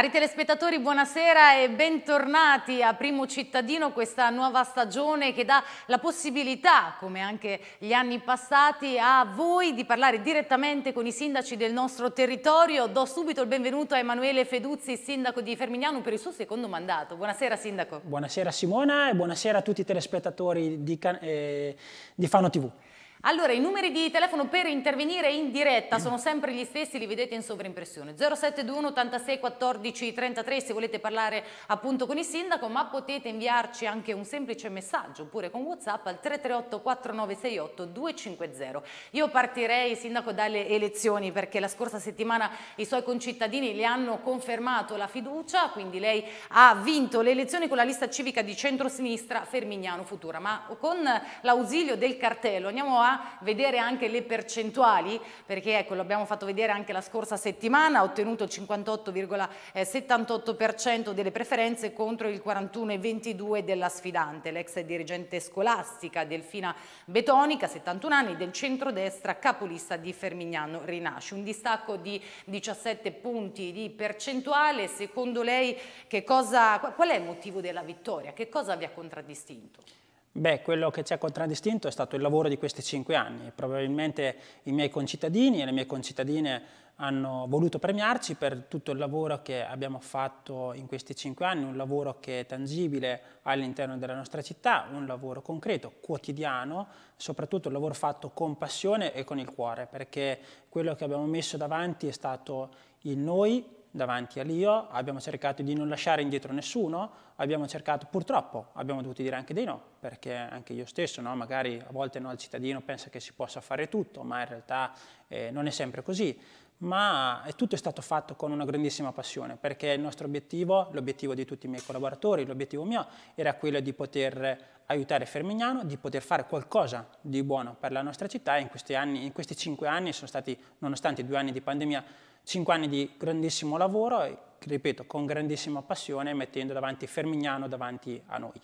Cari telespettatori, buonasera e bentornati a Primo Cittadino, questa nuova stagione che dà la possibilità, come anche gli anni passati, a voi di parlare direttamente con i sindaci del nostro territorio. Do subito il benvenuto a Emanuele Feduzzi, sindaco di Fermignano, per il suo secondo mandato. Buonasera sindaco. Buonasera Simona e buonasera a tutti i telespettatori di, eh, di Fano TV. Allora, i numeri di telefono per intervenire in diretta sono sempre gli stessi, li vedete in sovrimpressione. 0721 86 14 33 se volete parlare appunto con il sindaco, ma potete inviarci anche un semplice messaggio oppure con WhatsApp al 338 4968 250. Io partirei, sindaco, dalle elezioni perché la scorsa settimana i suoi concittadini le hanno confermato la fiducia, quindi lei ha vinto le elezioni con la lista civica di centrosinistra Fermignano Futura, ma con l'ausilio del cartello. Andiamo a vedere anche le percentuali, perché ecco, l'abbiamo fatto vedere anche la scorsa settimana, ha ottenuto il 58,78% delle preferenze contro il 41,22% della sfidante, l'ex dirigente scolastica Delfina Betonica, 71 anni, del centrodestra capolista di Fermignano Rinasci. Un distacco di 17 punti di percentuale, secondo lei cosa, qual è il motivo della vittoria? Che cosa vi ha contraddistinto? Beh, quello che ci ha contraddistinto è stato il lavoro di questi cinque anni. Probabilmente i miei concittadini e le mie concittadine hanno voluto premiarci per tutto il lavoro che abbiamo fatto in questi cinque anni, un lavoro che è tangibile all'interno della nostra città, un lavoro concreto, quotidiano, soprattutto un lavoro fatto con passione e con il cuore, perché quello che abbiamo messo davanti è stato il noi davanti a Dio, abbiamo cercato di non lasciare indietro nessuno, abbiamo cercato, purtroppo, abbiamo dovuto dire anche dei no, perché anche io stesso, no? magari a volte no, il cittadino pensa che si possa fare tutto, ma in realtà eh, non è sempre così. Ma è eh, tutto è stato fatto con una grandissima passione, perché il nostro obiettivo, l'obiettivo di tutti i miei collaboratori, l'obiettivo mio, era quello di poter aiutare Fermignano, di poter fare qualcosa di buono per la nostra città. In questi, anni, in questi cinque anni sono stati, nonostante due anni di pandemia, Cinque anni di grandissimo lavoro, e, ripeto, con grandissima passione, mettendo davanti Fermignano davanti a noi.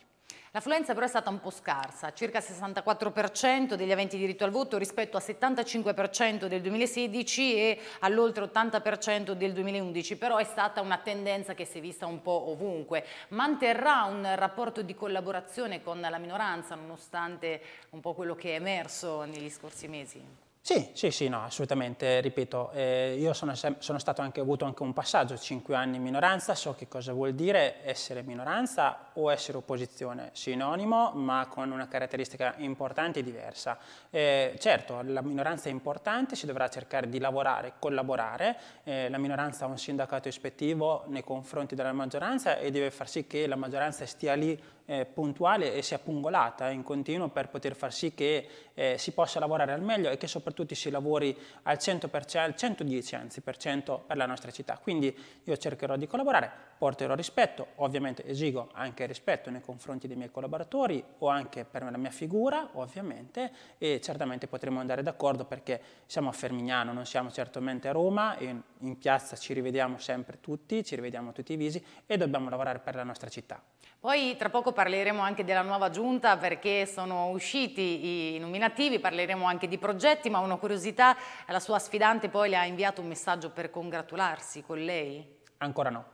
L'affluenza però è stata un po' scarsa, circa 64% degli aventi diritto al voto rispetto al 75% del 2016 e all'oltre 80% del 2011, però è stata una tendenza che si è vista un po' ovunque. Manterrà un rapporto di collaborazione con la minoranza nonostante un po' quello che è emerso negli scorsi mesi? Sì, sì, sì, no, assolutamente, ripeto, eh, io sono, sono, stato anche, avuto anche un passaggio, 5 anni in minoranza, so che cosa vuol dire essere minoranza o essere opposizione, sinonimo ma con una caratteristica importante e diversa. Eh, certo, la minoranza è importante, si dovrà cercare di lavorare, collaborare, eh, la minoranza ha un sindacato ispettivo nei confronti della maggioranza e deve far sì che la maggioranza stia lì eh, puntuale e sia pungolata in continuo per poter far sì che eh, si possa lavorare al meglio e che soprattutto si lavori al 100%, al 110% anzi, per, cento per la nostra città. Quindi io cercherò di collaborare, porterò rispetto, ovviamente esigo anche rispetto nei confronti dei miei collaboratori o anche per la mia figura, ovviamente, e certamente potremo andare d'accordo perché siamo a Fermignano, non siamo certamente a Roma, e in piazza ci rivediamo sempre tutti, ci rivediamo tutti i visi e dobbiamo lavorare per la nostra città. Poi tra poco parleremo anche della nuova giunta perché sono usciti i nominativi, parleremo anche di progetti, ma una curiosità, la sua sfidante poi le ha inviato un messaggio per congratularsi con lei? Ancora no.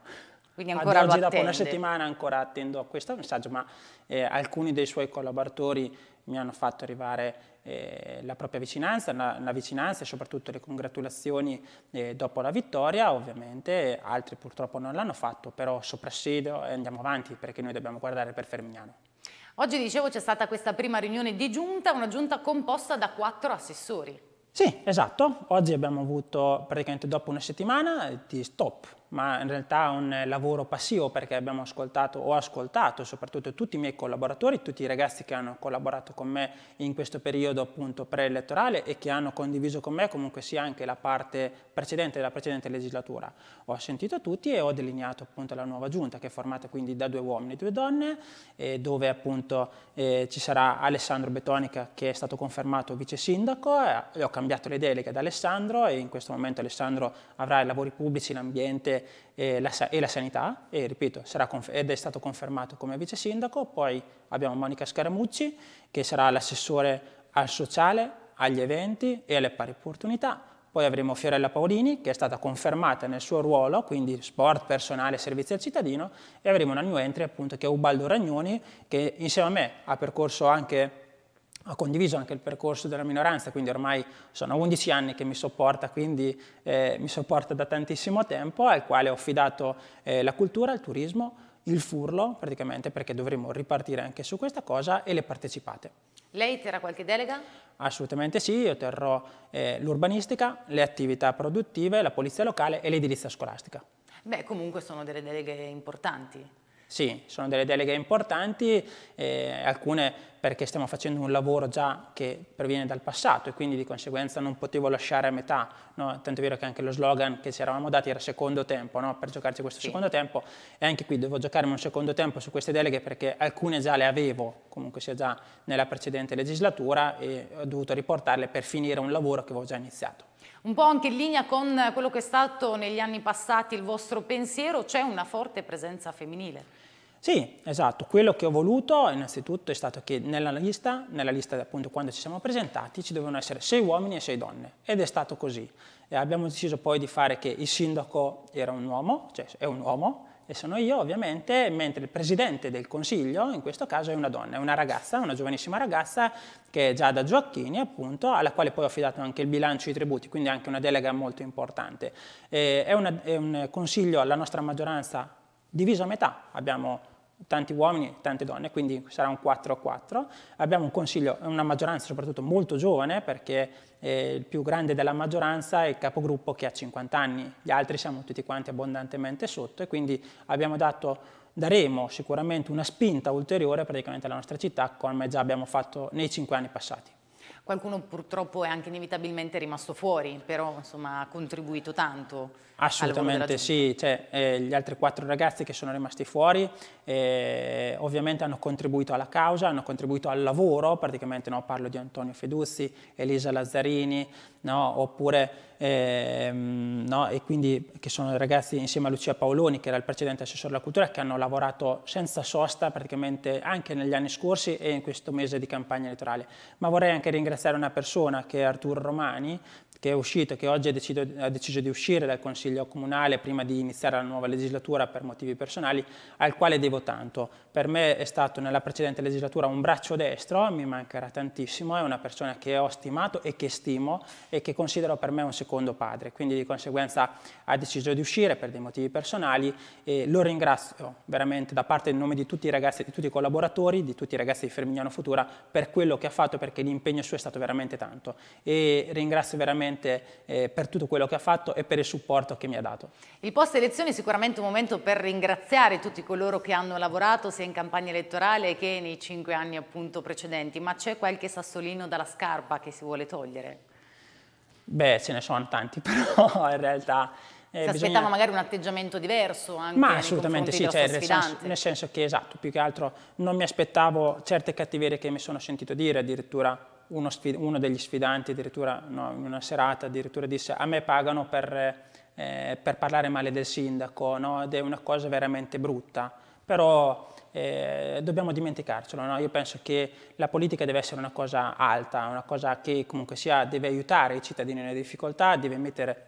Quindi ancora Ad oggi, dopo una settimana, ancora attendo a questo messaggio, ma eh, alcuni dei suoi collaboratori mi hanno fatto arrivare eh, la propria vicinanza, la, la, vicinanza e soprattutto le congratulazioni eh, dopo la vittoria, ovviamente altri purtroppo non l'hanno fatto, però soprassidio e andiamo avanti perché noi dobbiamo guardare per Fermignano. Oggi dicevo c'è stata questa prima riunione di giunta, una giunta composta da quattro assessori. Sì, esatto. Oggi abbiamo avuto praticamente dopo una settimana di stop, ma in realtà un lavoro passivo perché abbiamo ascoltato, ho ascoltato soprattutto tutti i miei collaboratori, tutti i ragazzi che hanno collaborato con me in questo periodo appunto preelettorale e che hanno condiviso con me comunque sia anche la parte precedente della precedente legislatura. Ho sentito tutti e ho delineato appunto la nuova giunta che è formata quindi da due uomini e due donne dove appunto eh, ci sarà Alessandro Betonica che è stato confermato vice sindaco, eh, ho cambiato cambiato le deleghe ad Alessandro e in questo momento Alessandro avrà i lavori pubblici, l'ambiente e la, e la sanità e ripeto ed è stato confermato come vice sindaco, poi abbiamo Monica Scaramucci che sarà l'assessore al sociale, agli eventi e alle pari opportunità, poi avremo Fiorella Paolini che è stata confermata nel suo ruolo, quindi sport, personale, servizio al cittadino e avremo una new entry appunto che è Ubaldo Ragnoni che insieme a me ha percorso anche ho condiviso anche il percorso della minoranza, quindi ormai sono 11 anni che mi sopporta, quindi eh, mi sopporta da tantissimo tempo, al quale ho affidato eh, la cultura, il turismo, il furlo, praticamente perché dovremo ripartire anche su questa cosa e le partecipate. Lei terrà qualche delega? Assolutamente sì, io terrò eh, l'urbanistica, le attività produttive, la polizia locale e l'edilizia scolastica. Beh, comunque sono delle deleghe importanti. Sì, sono delle deleghe importanti, eh, alcune perché stiamo facendo un lavoro già che proviene dal passato e quindi di conseguenza non potevo lasciare a metà, no? tanto è vero che anche lo slogan che ci eravamo dati era secondo tempo, no? per giocarci questo sì. secondo tempo e anche qui devo giocarmi un secondo tempo su queste deleghe perché alcune già le avevo, comunque sia già nella precedente legislatura e ho dovuto riportarle per finire un lavoro che avevo già iniziato. Un po' anche in linea con quello che è stato negli anni passati il vostro pensiero, c'è una forte presenza femminile. Sì, esatto. Quello che ho voluto innanzitutto è stato che nella lista, nella lista appunto quando ci siamo presentati, ci dovevano essere sei uomini e sei donne ed è stato così. E abbiamo deciso poi di fare che il sindaco era un uomo, cioè è un uomo, e sono io ovviamente, mentre il presidente del consiglio in questo caso è una donna, è una ragazza, una giovanissima ragazza che è Giada Gioacchini appunto, alla quale poi ho affidato anche il bilancio e i tributi, quindi anche una delega molto importante. Eh, è, una, è un consiglio alla nostra maggioranza diviso a metà, abbiamo tanti uomini e tante donne, quindi sarà un 4 a 4. Abbiamo un consiglio, una maggioranza soprattutto molto giovane, perché eh, il più grande della maggioranza è il capogruppo che ha 50 anni, gli altri siamo tutti quanti abbondantemente sotto e quindi dato, daremo sicuramente una spinta ulteriore praticamente alla nostra città, come già abbiamo fatto nei cinque anni passati. Qualcuno purtroppo è anche inevitabilmente rimasto fuori, però insomma, ha contribuito tanto. Assolutamente sì, cioè, eh, gli altri quattro ragazzi che sono rimasti fuori eh, ovviamente hanno contribuito alla causa, hanno contribuito al lavoro, praticamente no? parlo di Antonio Feduzzi, Elisa Lazzarini, no? oppure eh, no? e quindi che sono ragazzi insieme a Lucia Paoloni che era il precedente assessore della cultura che hanno lavorato senza sosta praticamente anche negli anni scorsi e in questo mese di campagna elettorale. Ma vorrei anche ringraziare una persona che è Arturo Romani che è uscito, che oggi deciso, ha deciso di uscire dal Consiglio consiglio comunale prima di iniziare la nuova legislatura per motivi personali, al quale devo tanto. Per me è stato nella precedente legislatura un braccio destro, mi mancherà tantissimo, è una persona che ho stimato e che stimo e che considero per me un secondo padre, quindi di conseguenza ha deciso di uscire per dei motivi personali e lo ringrazio veramente da parte in nome di tutti i ragazzi, di tutti i collaboratori, di tutti i ragazzi di Fermignano Futura per quello che ha fatto perché l'impegno suo è stato veramente tanto e ringrazio veramente eh, per tutto quello che ha fatto e per il supporto supporto che mi ha dato. Il post elezione è sicuramente un momento per ringraziare tutti coloro che hanno lavorato sia in campagna elettorale che nei cinque anni appunto precedenti, ma c'è qualche sassolino dalla scarpa che si vuole togliere? Beh, ce ne sono tanti, però in realtà... Eh, si bisogna... aspettava magari un atteggiamento diverso anche Ma assolutamente sì, cioè, nel, senso, nel, senso, che esatto, più che altro non mi aspettavo certe cattiverie che mi sono sentito dire, addirittura uno, uno degli sfidanti addirittura no, in una serata addirittura disse a me pagano per eh, per parlare male del sindaco no? ed è una cosa veramente brutta, però eh, dobbiamo dimenticarcelo. No? Io penso che la politica deve essere una cosa alta, una cosa che comunque sia deve aiutare i cittadini nelle difficoltà, deve mettere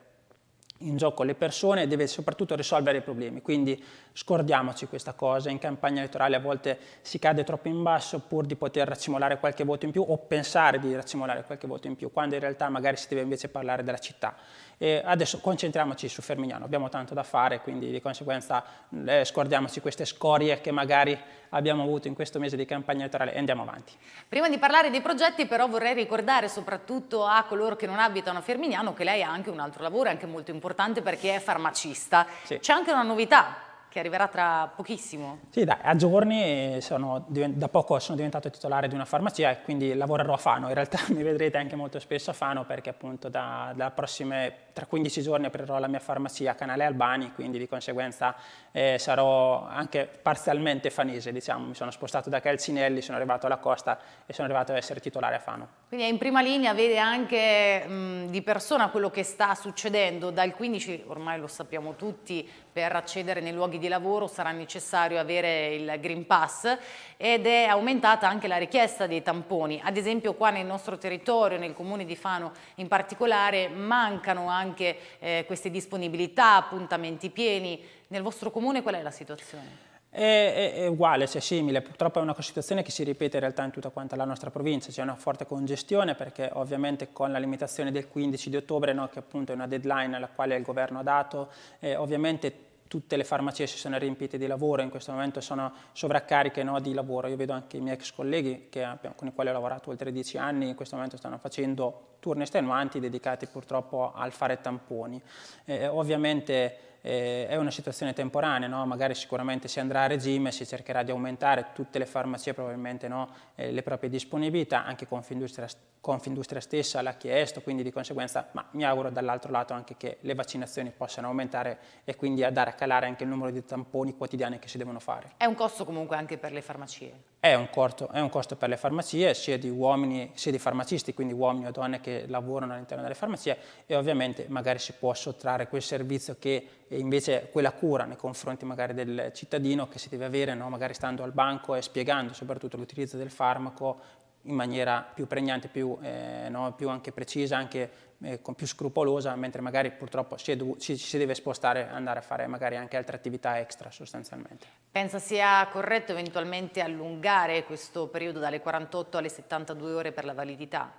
in gioco le persone, e deve soprattutto risolvere i problemi, quindi scordiamoci questa cosa, in campagna elettorale a volte si cade troppo in basso pur di poter racimolare qualche voto in più o pensare di racimolare qualche voto in più, quando in realtà magari si deve invece parlare della città. E adesso concentriamoci su Fermignano, abbiamo tanto da fare, quindi di conseguenza eh, scordiamoci queste scorie che magari abbiamo avuto in questo mese di campagna elettorale e andiamo avanti. Prima di parlare dei progetti però vorrei ricordare soprattutto a coloro che non abitano a Fermignano che lei ha anche un altro lavoro, anche molto importante importante per chi è farmacista. Sì. C'è anche una novità che arriverà tra pochissimo. Sì, dai, a giorni eh, sono, da poco sono diventato titolare di una farmacia e quindi lavorerò a Fano. In realtà mi vedrete anche molto spesso a Fano perché appunto da, da prossime, tra 15 giorni aprirò la mia farmacia a Canale Albani, quindi di conseguenza eh, sarò anche parzialmente fanese, diciamo. Mi sono spostato da Calcinelli, sono arrivato alla costa e sono arrivato ad essere titolare a Fano. Quindi è in prima linea, vede anche mh, di persona quello che sta succedendo. Dal 15, ormai lo sappiamo tutti, per accedere nei luoghi di lavoro sarà necessario avere il Green Pass ed è aumentata anche la richiesta dei tamponi. Ad esempio qua nel nostro territorio, nel comune di Fano in particolare, mancano anche eh, queste disponibilità, appuntamenti pieni. Nel vostro comune qual è la situazione? è, è, uguale, cioè simile, purtroppo è una situazione che si ripete in realtà in tutta quanta la nostra provincia, c'è una forte congestione perché ovviamente con la limitazione del 15 di ottobre, no, che appunto è una deadline alla quale il governo ha dato, eh, ovviamente tutte le farmacie si sono riempite di lavoro, in questo momento sono sovraccariche no, di lavoro. Io vedo anche i miei ex colleghi che, con i quali ho lavorato oltre dieci anni, in questo momento stanno facendo turni estenuanti dedicati purtroppo al fare tamponi. Eh, ovviamente eh, è una situazione temporanea, no? magari sicuramente si andrà a regime, si cercherà di aumentare tutte le farmacie probabilmente no? eh, le proprie disponibilità, anche Confindustria Confindustria stessa l'ha chiesto, quindi di conseguenza, ma mi auguro dall'altro lato anche che le vaccinazioni possano aumentare e quindi andare a calare anche il numero di tamponi quotidiani che si devono fare. È un costo comunque anche per le farmacie? È un, costo, è un costo per le farmacie, sia di uomini sia di farmacisti, quindi uomini o donne che lavorano all'interno delle farmacie e ovviamente magari si può sottrarre quel servizio che invece quella cura nei confronti magari del cittadino che si deve avere, no? magari stando al banco e spiegando soprattutto l'utilizzo del farmaco, in maniera più pregnante, più, eh, no, più anche precisa, anche eh, più scrupolosa, mentre magari purtroppo ci, ci, si deve spostare andare a fare magari anche altre attività extra sostanzialmente. Pensa sia corretto eventualmente allungare questo periodo dalle 48 alle 72 ore per la validità?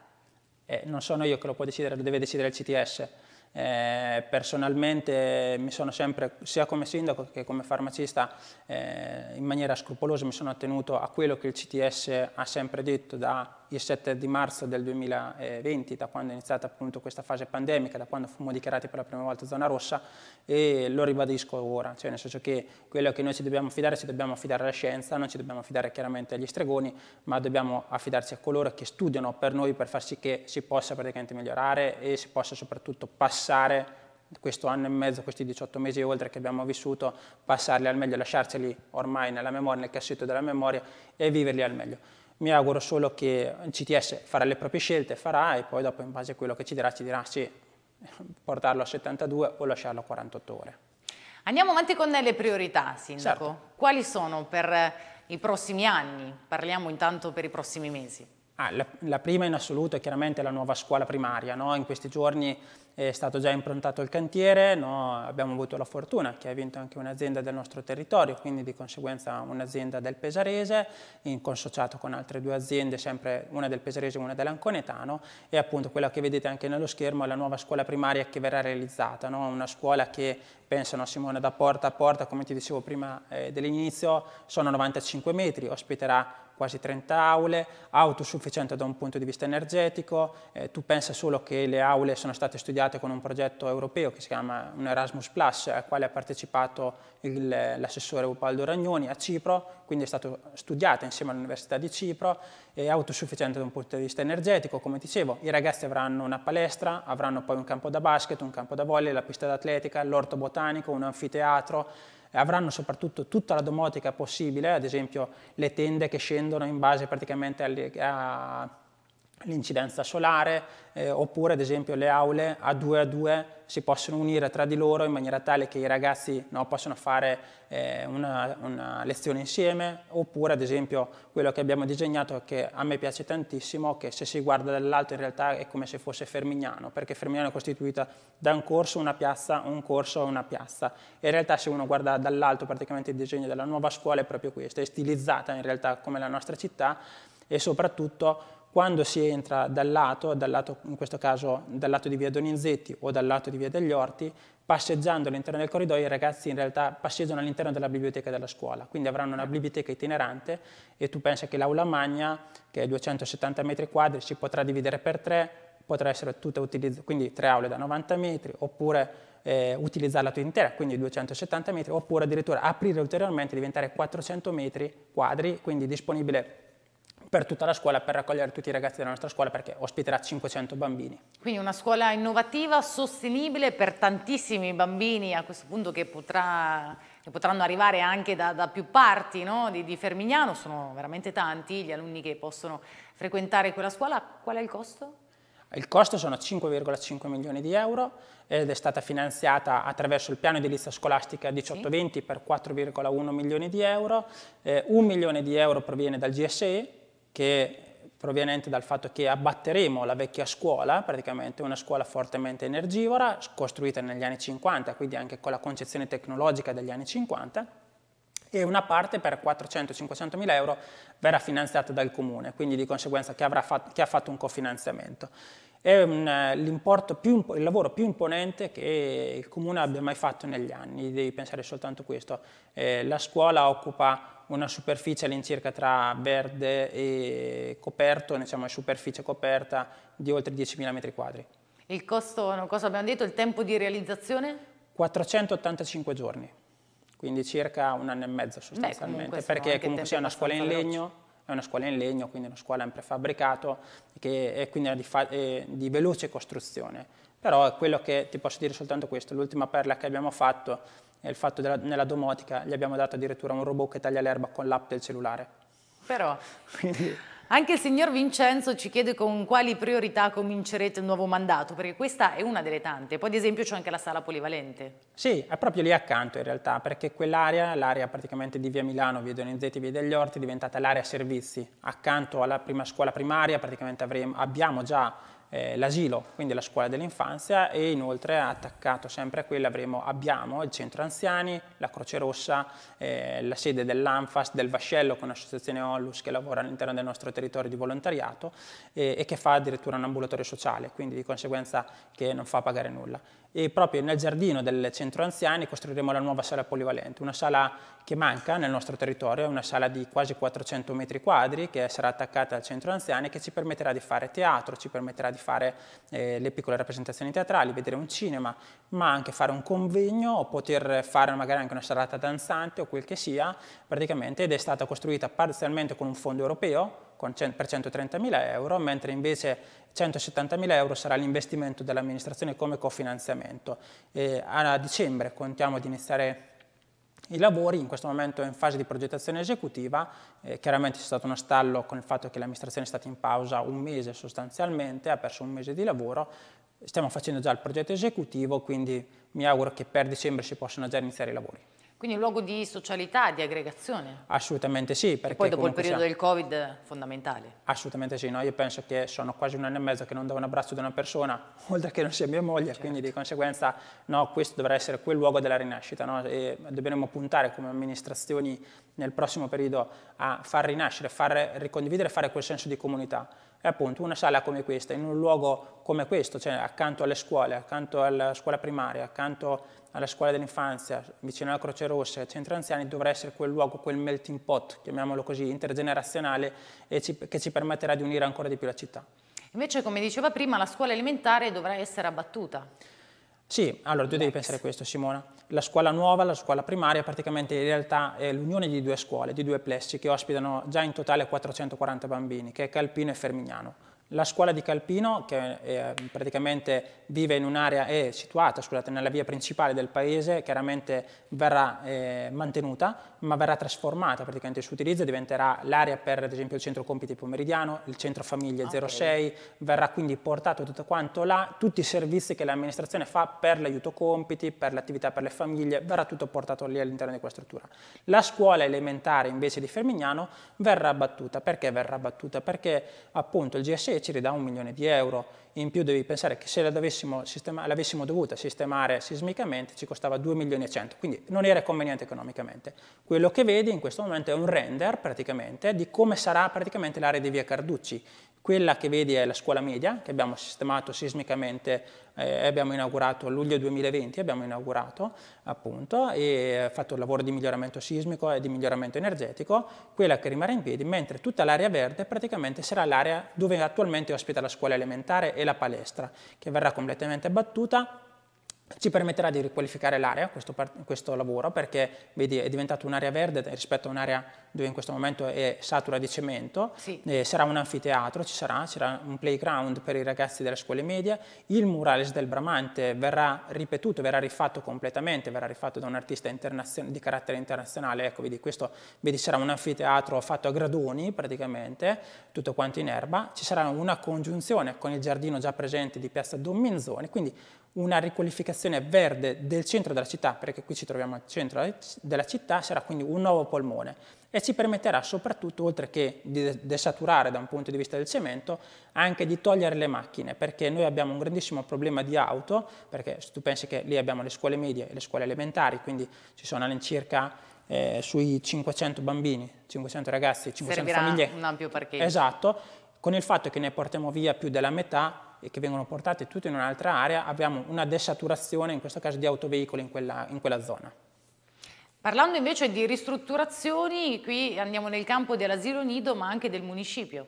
Eh, non sono io che lo può decidere, lo deve decidere il CTS. Eh, personalmente mi sono sempre, sia come sindaco che come farmacista, eh, in maniera scrupolosa mi sono attenuto a quello che il CTS ha sempre detto da il 7 di marzo del 2020, da quando è iniziata appunto questa fase pandemica, da quando fummo dichiarati per la prima volta zona rossa e lo ribadisco ora, cioè nel senso che quello che noi ci dobbiamo affidare, ci dobbiamo affidare alla scienza, non ci dobbiamo affidare chiaramente agli stregoni, ma dobbiamo affidarci a coloro che studiano per noi per far sì che si possa praticamente migliorare e si possa soprattutto passare questo anno e mezzo, questi 18 mesi e oltre che abbiamo vissuto, passarli al meglio, lasciarceli ormai nella memoria, nel cassetto della memoria e viverli al meglio. Mi auguro solo che il CTS farà le proprie scelte, farà e poi dopo in base a quello che ci dirà ci dirà sì, portarlo a 72 o lasciarlo a 48 ore. Andiamo avanti con le priorità, Sindaco. Certo. Quali sono per i prossimi anni? Parliamo intanto per i prossimi mesi. Ah, la, la, prima in assoluto è chiaramente la nuova scuola primaria, no? in questi giorni è stato già improntato il cantiere, no? abbiamo avuto la fortuna che ha vinto anche un'azienda del nostro territorio, quindi di conseguenza un'azienda del Pesarese, in consociato con altre due aziende, sempre una del Pesarese e una dell'Anconetano, e appunto quella che vedete anche nello schermo è la nuova scuola primaria che verrà realizzata, no? una scuola che pensano a Simone da porta a porta, come ti dicevo prima eh, dell'inizio, sono 95 metri, ospiterà quasi 30 aule, autosufficiente da un punto di vista energetico, eh, tu pensa solo che le aule sono state studiate con un progetto europeo che si chiama un Erasmus Plus, eh, al quale ha partecipato l'assessore Upaldo Ragnoni a Cipro, quindi è stato studiato insieme all'Università di Cipro, è autosufficiente da un punto di vista energetico, come dicevo, i ragazzi avranno una palestra, avranno poi un campo da basket, un campo da volley, la pista d'atletica, l'orto botanico, un anfiteatro, avranno soprattutto tutta la domotica possibile, ad esempio le tende che scendono in base praticamente alle, a, l'incidenza solare, eh, oppure ad esempio le aule a due a due si possono unire tra di loro in maniera tale che i ragazzi no, possono fare eh, una, una, lezione insieme, oppure ad esempio quello che abbiamo disegnato che a me piace tantissimo, che se si guarda dall'alto in realtà è come se fosse Fermignano, perché Fermignano è costituita da un corso, una piazza, un corso, e una piazza. E in realtà se uno guarda dall'alto praticamente il disegno della nuova scuola è proprio questo, è stilizzata in realtà come la nostra città e soprattutto quando si entra dal lato, dal lato, in questo caso dal lato di via Donizetti o dal lato di via degli Orti, passeggiando all'interno del corridoio i ragazzi in realtà passeggiano all'interno della biblioteca della scuola, quindi avranno una biblioteca itinerante e tu pensi che l'aula magna, che è 270 metri quadri, si potrà dividere per tre, potrà essere tutta utilizzata, quindi tre aule da 90 metri, oppure eh, utilizzarla tutta intera, quindi 270 metri, oppure addirittura aprire ulteriormente, e diventare 400 metri quadri, quindi disponibile per tutta la scuola, per raccogliere tutti i ragazzi della nostra scuola, perché ospiterà 500 bambini. Quindi una scuola innovativa, sostenibile per tantissimi bambini a questo punto che, potrà, che potranno arrivare anche da, da più parti no? di, di, Fermignano, sono veramente tanti gli alunni che possono frequentare quella scuola. Qual è il costo? Il costo sono 5,5 milioni di euro ed è stata finanziata attraverso il piano edilizia scolastica 18-20 sì. per 4,1 milioni di euro, eh, 1 milione di euro proviene dal GSE, che proveniente dal fatto che abbatteremo la vecchia scuola, praticamente una scuola fortemente energivora, costruita negli anni 50, quindi anche con la concezione tecnologica degli anni 50, e una parte per 400-500 mila euro verrà finanziata dal comune, quindi di conseguenza chi, fatto, chi ha fatto un cofinanziamento. È un, più, il lavoro più imponente che il comune abbia mai fatto negli anni, devi pensare soltanto a questo. Eh, la scuola occupa una superficie all'incirca tra verde e coperto, diciamo superficie coperta di oltre 10.000 metri quadri. Il costo, cosa abbiamo detto, il tempo di realizzazione? 485 giorni, quindi circa un anno e mezzo sostanzialmente, Beh, comunque perché comunque sia una scuola in legno, è una scuola in legno, quindi una scuola in prefabbricato, che è quindi di, è di veloce costruzione. Però quello che ti posso dire soltanto questo, l'ultima perla che abbiamo fatto e il fatto della, nella domotica gli abbiamo dato addirittura un robot che taglia l'erba con l'app del cellulare. Però... Anche il signor Vincenzo ci chiede con quali priorità comincerete il nuovo mandato, perché questa è una delle tante. Poi ad esempio c'è anche la sala polivalente. Sì, è proprio lì accanto in realtà, perché quell'area, l'area praticamente di via Milano, via Donizetti, via degli Orti, è diventata l'area servizi. Accanto alla prima scuola primaria praticamente avremo, abbiamo già eh, l'asilo, quindi la scuola dell'infanzia e inoltre attaccato sempre a quella avremo, abbiamo il centro anziani, la Croce Rossa, eh, la sede dell'ANFAS, del Vascello che è un'associazione Onlus che lavora all'interno del nostro territorio di volontariato eh, e che fa addirittura un ambulatorio sociale, quindi di conseguenza che non fa pagare nulla e proprio nel giardino del centro anziani costruiremo la nuova sala polivalente, una sala che manca nel nostro territorio, una sala di quasi 400 metri quadri che sarà attaccata al centro anziani che ci permetterà di fare teatro, ci permetterà di fare eh, le piccole rappresentazioni teatrali, vedere un cinema, ma anche fare un convegno o poter fare magari anche una serata danzante o quel che sia, praticamente ed è stata costruita parzialmente con un fondo europeo per 130.000 euro, mentre invece 170.000 euro sarà l'investimento dell'amministrazione come cofinanziamento. E a dicembre contiamo di iniziare i lavori, in questo momento è in fase di progettazione esecutiva, eh, chiaramente c'è stato uno stallo con il fatto che l'amministrazione è stata in pausa un mese sostanzialmente, ha perso un mese di lavoro, stiamo facendo già il progetto esecutivo, quindi mi auguro che per dicembre si possano già iniziare i lavori. Quindi un luogo di socialità, di aggregazione. Assolutamente sì. Perché e poi dopo il periodo sia... del Covid fondamentale. Assolutamente sì, no? io penso che sono quasi un anno e mezzo che non do un abbraccio ad una persona, oltre che non sia mia moglie, certo. quindi di conseguenza no, questo dovrà essere quel luogo della rinascita no? e dobbiamo puntare come amministrazioni nel prossimo periodo a far rinascere, far ricondividere, fare quel senso di comunità. E appunto una sala come questa, in un luogo come questo, cioè accanto alle scuole, accanto alla scuola primaria, accanto alla scuola dell'infanzia, vicino alla Croce Rossa, al centro anziani, dovrà essere quel luogo, quel melting pot, chiamiamolo così, intergenerazionale, ci, che ci permetterà di unire ancora di più la città. Invece, come diceva prima, la scuola elementare dovrà essere abbattuta. Sì, allora tu devi pensare a questo Simona. La scuola nuova, la scuola primaria, praticamente in realtà è l'unione di due scuole, di due plessi che ospitano già in totale 440 bambini, che è Calpino e Fermignano. La scuola di Calpino, che è, eh, praticamente vive in un'area, è situata scusate, nella via principale del paese, chiaramente verrà eh, mantenuta ma verrà trasformata praticamente il suo utilizzo, diventerà l'area per ad esempio il centro compiti pomeridiano, il centro famiglie ah, okay. 06, verrà quindi portato tutto quanto là, tutti i servizi che l'amministrazione fa per l'aiuto compiti, per l'attività per le famiglie, verrà tutto portato lì all'interno di quella struttura. La scuola elementare invece di Fermignano verrà abbattuta, perché verrà abbattuta? Perché appunto il GSE ci ridà un milione di euro, in più devi pensare che se l'avessimo dovuta sistemare sismicamente ci costava 2 milioni e 100, quindi non era conveniente economicamente. Quello che vedi in questo momento è un render praticamente di come sarà praticamente l'area di via Carducci, quella che vedi è la scuola media, che abbiamo sistemato sismicamente, eh, abbiamo inaugurato a luglio 2020, abbiamo inaugurato appunto, e fatto il lavoro di miglioramento sismico e di miglioramento energetico, quella che rimarrà in piedi, mentre tutta l'area verde praticamente sarà l'area dove attualmente ospita la scuola elementare e la palestra, che verrà completamente abbattuta ci permetterà di riqualificare l'area, questo, questo, lavoro, perché vedi, è diventata un'area verde rispetto a un'area dove in questo momento è satura di cemento, sì. eh, sarà un anfiteatro, ci sarà, sarà, un playground per i ragazzi delle scuole medie, il murales del Bramante verrà ripetuto, verrà rifatto completamente, verrà rifatto da un artista di carattere internazionale, ecco, vedi, questo, vedi, sarà un anfiteatro fatto a gradoni praticamente, tutto quanto in erba, ci sarà una congiunzione con il giardino già presente di Piazza Don Minzoni, quindi una riqualificazione verde del centro della città, perché qui ci troviamo al centro della città, sarà quindi un nuovo polmone e ci permetterà soprattutto, oltre che di desaturare da un punto di vista del cemento, anche di togliere le macchine, perché noi abbiamo un grandissimo problema di auto, perché se tu pensi che lì abbiamo le scuole medie e le scuole elementari, quindi ci sono all'incirca eh, sui 500 bambini, 500 ragazzi, 500 Servirà famiglie. un ampio parcheggio. Esatto, con il fatto che ne portiamo via più della metà e che vengono portate tutte in un'altra area, abbiamo una desaturazione, in questo caso di autoveicoli in quella, in quella zona. Parlando invece di ristrutturazioni, qui andiamo nel campo dell'asilo nido ma anche del municipio.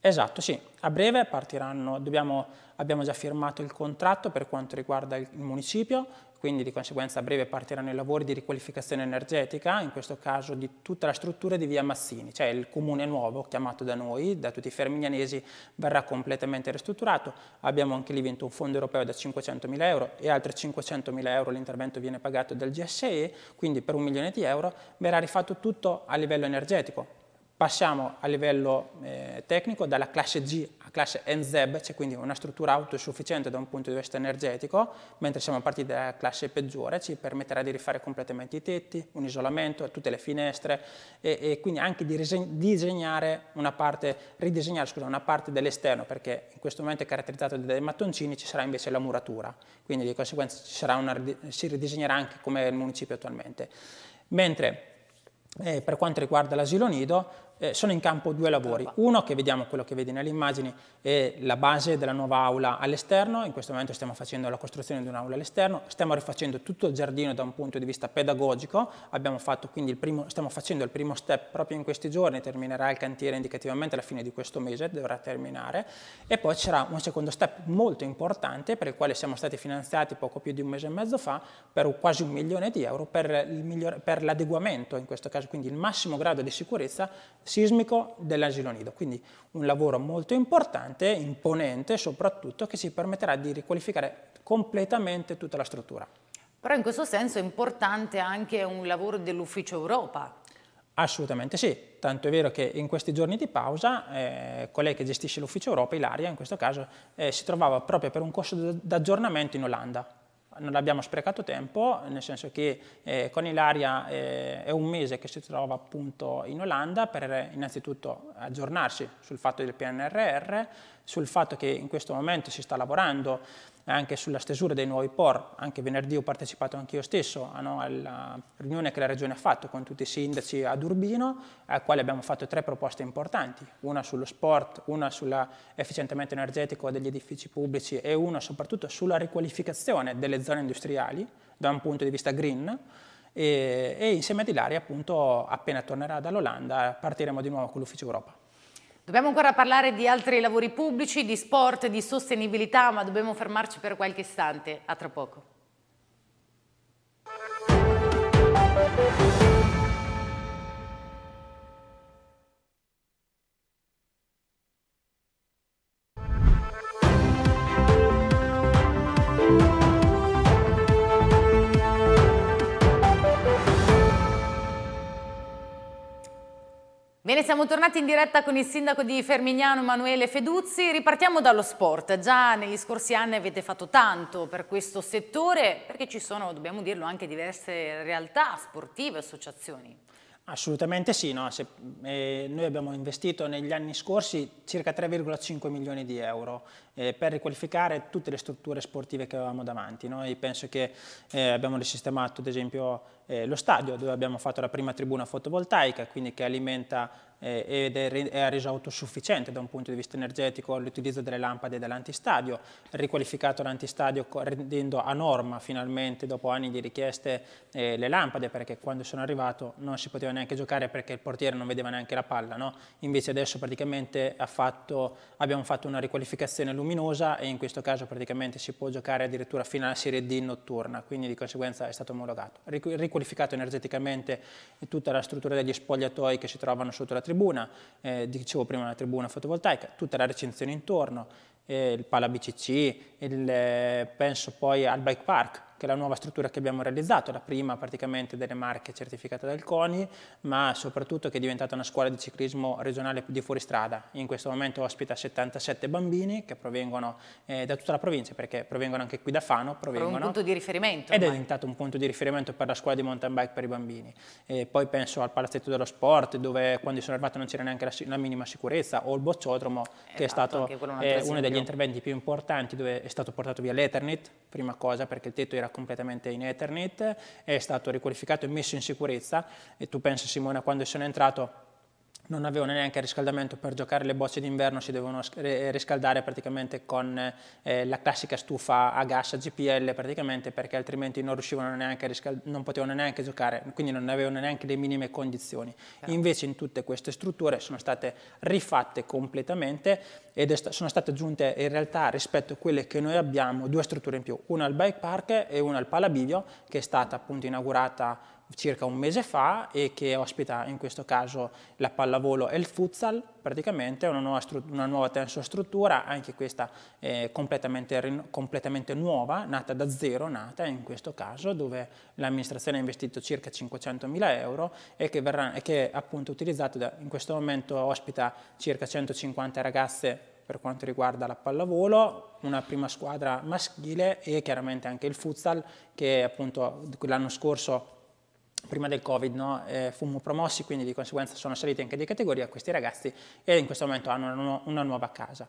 Esatto, sì. A breve partiranno, dobbiamo, abbiamo già firmato il contratto per quanto riguarda il municipio, quindi di conseguenza a breve partiranno i lavori di riqualificazione energetica, in questo caso di tutta la struttura di via Massini, cioè il comune nuovo chiamato da noi, da tutti i fermignanesi, verrà completamente ristrutturato. Abbiamo anche lì vinto un fondo europeo da 500.000 euro e altri 500.000 euro l'intervento viene pagato dal GSE, quindi per un milione di euro verrà rifatto tutto a livello energetico, Passiamo a livello eh, tecnico, dalla classe G a classe NZEB, cioè quindi una struttura autosufficiente da un punto di vista energetico, mentre siamo partiti dalla classe peggiore, ci permetterà di rifare completamente i tetti, un isolamento, tutte le finestre e, e quindi anche di disegnare una parte, ridisegnare scusa, una parte dell'esterno, perché in questo momento è caratterizzato dai mattoncini, ci sarà invece la muratura, quindi di conseguenza una, si ridisegnerà anche come il municipio attualmente. Mentre eh, per quanto riguarda l'asilo nido, eh, sono in campo due lavori. Uno che vediamo quello che vedi nelle immagini è la base della nuova aula all'esterno, in questo momento stiamo facendo la costruzione di un'aula all'esterno, stiamo rifacendo tutto il giardino da un punto di vista pedagogico, Abbiamo fatto quindi il primo, stiamo facendo il primo step proprio in questi giorni, terminerà il cantiere indicativamente alla fine di questo mese, dovrà terminare, e poi c'era un secondo step molto importante per il quale siamo stati finanziati poco più di un mese e mezzo fa per quasi un milione di euro per, per l'adeguamento, in questo caso quindi il massimo grado di sicurezza sismico dell'asilo nido. Quindi un lavoro molto importante, imponente soprattutto, che ci permetterà di riqualificare completamente tutta la struttura. Però in questo senso è importante anche un lavoro dell'Ufficio Europa. Assolutamente sì, tanto è vero che in questi giorni di pausa eh, colei che gestisce l'Ufficio Europa, Ilaria in questo caso, eh, si trovava proprio per un corso d'aggiornamento in Olanda non abbiamo sprecato tempo, nel senso che eh, con Ilaria eh, è un mese che si trova appunto in Olanda per innanzitutto aggiornarsi sul fatto del PNRR, sul fatto che in questo momento si sta lavorando anche sulla stesura dei nuovi POR, anche venerdì ho partecipato anch'io stesso no, alla riunione che la Regione ha fatto con tutti i sindaci ad Urbino, a quale abbiamo fatto tre proposte importanti, una sullo sport, una sull'efficientamento energetico degli edifici pubblici e una soprattutto sulla riqualificazione delle zone industriali da un punto di vista green, e, e, insieme ad Ilaria appunto appena tornerà dall'Olanda partiremo di nuovo con l'Ufficio Europa. Dobbiamo ancora parlare di altri lavori pubblici, di sport, di sostenibilità, ma dobbiamo fermarci per qualche istante. A tra poco. Bene, siamo tornati in diretta con il sindaco di Fermignano Emanuele Feduzzi. Ripartiamo dallo sport. Già negli scorsi anni avete fatto tanto per questo settore perché ci sono, dobbiamo dirlo, anche diverse realtà sportive, associazioni. Assolutamente sì, no? Se, eh, noi abbiamo investito negli anni scorsi circa 3,5 milioni di euro eh, per riqualificare tutte le strutture sportive che avevamo davanti. Noi penso che eh, abbiamo risistemato ad esempio eh, lo stadio dove abbiamo fatto la prima tribuna fotovoltaica, quindi che alimenta eh, ed è, reso autosufficiente da un punto di vista energetico l'utilizzo delle lampade dell'antistadio, riqualificato l'antistadio rendendo a norma finalmente dopo anni di richieste eh, le lampade perché quando sono arrivato non si poteva neanche giocare perché il portiere non vedeva neanche la palla, no? invece adesso praticamente fatto, abbiamo fatto una riqualificazione luminosa e in questo caso praticamente si può giocare addirittura fino alla serie D notturna, quindi di conseguenza è stato omologato. Ric riqualificato energeticamente tutta la struttura degli spogliatoi che si trovano sotto la tribuna, eh, dicevo prima la tribuna fotovoltaica, tutta la recinzione intorno, eh, il pala BCC, il, eh, penso poi al bike park, che è la nuova struttura che abbiamo realizzato, la prima praticamente delle marche certificate dal CONI, ma soprattutto che è diventata una scuola di ciclismo regionale di fuoristrada. In questo momento ospita 77 bambini che provengono eh, da tutta la provincia, perché provengono anche qui da Fano. Provengono, un punto di riferimento. Ed è diventato un punto di riferimento per la scuola di mountain bike per i bambini. E poi penso al palazzetto dello sport, dove quando sono arrivato non c'era neanche la, la, minima sicurezza, o il bocciodromo, esatto, che è esatto, stato un eh, uno degli interventi più importanti dove è stato portato via l'Ethernet, prima cosa perché il tetto era completamente in Ethernet, è stato riqualificato e messo in sicurezza e tu pensi Simona quando sono entrato non avevano neanche riscaldamento per giocare le bocce d'inverno, si devono riscaldare praticamente con eh, la classica stufa a gas, a GPL praticamente, perché altrimenti non riuscivano neanche a riscaldare, non potevano neanche giocare, quindi non avevano neanche le minime condizioni. Certo. Invece in tutte queste strutture sono state rifatte completamente ed sta sono state aggiunte in realtà rispetto a quelle che noi abbiamo due strutture in più, una al bike park e una al palabivio che è stata appunto inaugurata circa un mese fa e che ospita in questo caso la pallavolo e il futsal, praticamente una nuova, una nuova tensostruttura, anche questa eh, completamente, completamente, nuova, nata da zero, nata in questo caso, dove l'amministrazione ha investito circa 500.000 euro e che, verrà, e che è appunto utilizzata, da, in questo momento ospita circa 150 ragazze per quanto riguarda la pallavolo, una prima squadra maschile e chiaramente anche il futsal che appunto l'anno scorso prima del Covid, no? eh, fummo promossi, quindi di conseguenza sono saliti anche di categoria questi ragazzi e in questo momento hanno una, nu una nuova casa.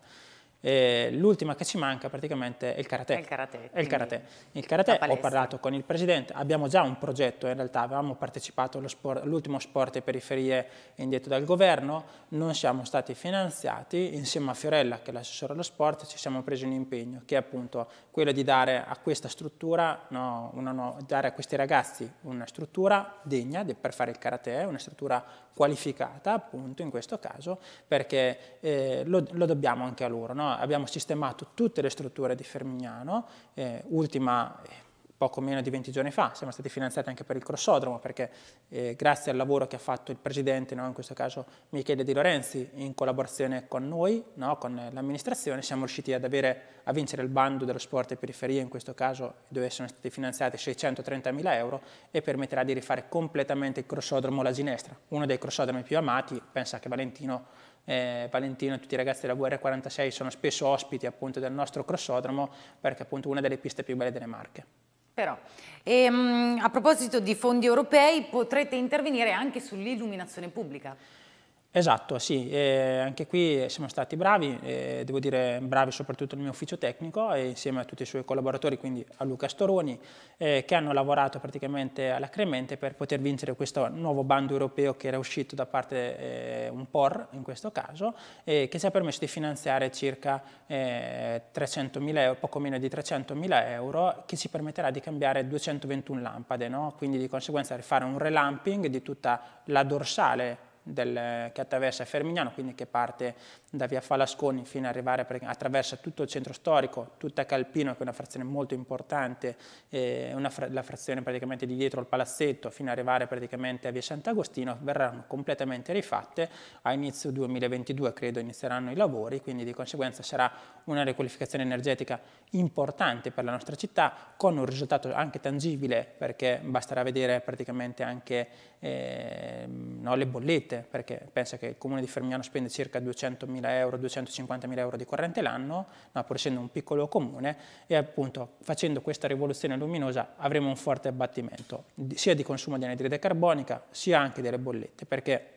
Eh, l'ultima che ci manca praticamente è il karate. È il karate. È il karate. Il karate ho parlato con il presidente, abbiamo già un progetto in realtà, avevamo partecipato all'ultimo sport, e periferie indietro dal governo, non siamo stati finanziati, insieme a Fiorella che è l'assessore allo sport ci siamo presi un impegno che è appunto quello di dare a questa struttura, no, una, no, dare a questi ragazzi una struttura degna per fare il karate, una struttura qualificata appunto in questo caso perché eh, lo, lo, dobbiamo anche a loro. No? Abbiamo sistemato tutte le strutture di Fermignano, eh, ultima eh, poco meno di 20 giorni fa, siamo stati finanziati anche per il crossodromo, perché eh, grazie al lavoro che ha fatto il Presidente, no, in questo caso Michele Di Lorenzi, in collaborazione con noi, no, con l'amministrazione, siamo riusciti ad avere, a vincere il bando dello sport e periferia, in questo caso dove sono stati finanziati 630.000 euro, e permetterà di rifare completamente il crossodromo La Ginestra, uno dei crossodromi più amati, pensa che Valentino eh, Valentino e tutti i ragazzi della VR46 sono spesso ospiti appunto del nostro crossodromo perché è appunto una delle piste più belle delle Marche. Però, e, ehm, a proposito di fondi europei, potrete intervenire anche sull'illuminazione pubblica. Esatto, sì, e anche qui siamo stati bravi, devo dire bravi soprattutto nel mio ufficio tecnico e insieme a tutti i suoi collaboratori, quindi a Luca Storoni, eh, che hanno lavorato praticamente alla cremente per poter vincere questo nuovo bando europeo che era uscito da parte eh, un POR in questo caso, eh, che ci ha permesso di finanziare circa eh, euro, poco meno di 300.000 euro, che ci permetterà di cambiare 221 lampade, no? quindi di conseguenza di fare un relamping di tutta la dorsale del, che attraversa Fermignano, quindi che parte da via Falasconi fino ad arrivare, attraversa tutto il centro storico, tutta Calpino che è una frazione molto importante, eh, una fra, la frazione praticamente di dietro al palazzetto fino ad arrivare praticamente a via Sant'Agostino, verranno completamente rifatte, a inizio 2022 credo inizieranno i lavori, quindi di conseguenza sarà una riqualificazione energetica importante per la nostra città con un risultato anche tangibile perché basterà vedere praticamente anche eh, no, le bollette perché pensa che il comune di Fermiano spende circa 200.000 euro, 250.000 euro di corrente l'anno, no, pur essendo un piccolo comune e appunto facendo questa rivoluzione luminosa avremo un forte abbattimento sia di consumo di anidride carbonica sia anche delle bollette perché